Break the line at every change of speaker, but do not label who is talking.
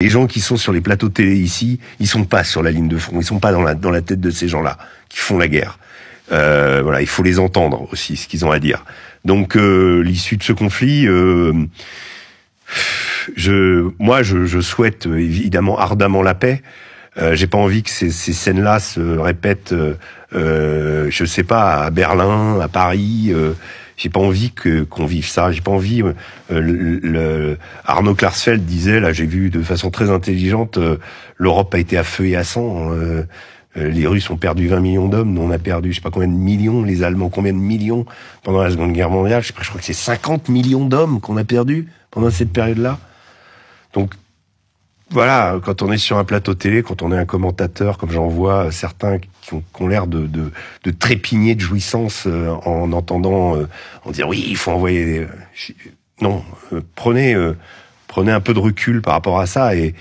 Les gens qui sont sur les plateaux de télé ici, ils sont pas sur la ligne de front, ils sont pas dans la, dans la tête de ces gens-là qui font la guerre. Euh, voilà, il faut les entendre aussi, ce qu'ils ont à dire. Donc euh, l'issue de ce conflit, euh, je, moi, je, je, souhaite évidemment ardemment la paix. J'ai pas envie que ces, ces scènes-là se répètent, je sais pas, à Berlin, à Paris. J'ai pas envie que qu'on vive ça. J'ai pas envie. Euh, le, Arnaud Klarsfeld disait là, j'ai vu de façon très intelligente, euh, l'Europe a été à feu et à sang. Hein. Euh, les Russes ont perdu 20 millions d'hommes, nous on a perdu je sais pas combien de millions, les Allemands combien de millions pendant la Seconde Guerre mondiale, je, je crois que c'est 50 millions d'hommes qu'on a perdu pendant cette période-là. Donc voilà, quand on est sur un plateau télé, quand on est un commentateur, comme j'en vois euh, certains qui ont, l'air de, de, trépigner de jouissance euh, en entendant, euh, en disant oui, il faut envoyer. Des... Non, prenez, prenez un peu de recul par rapport à ça et,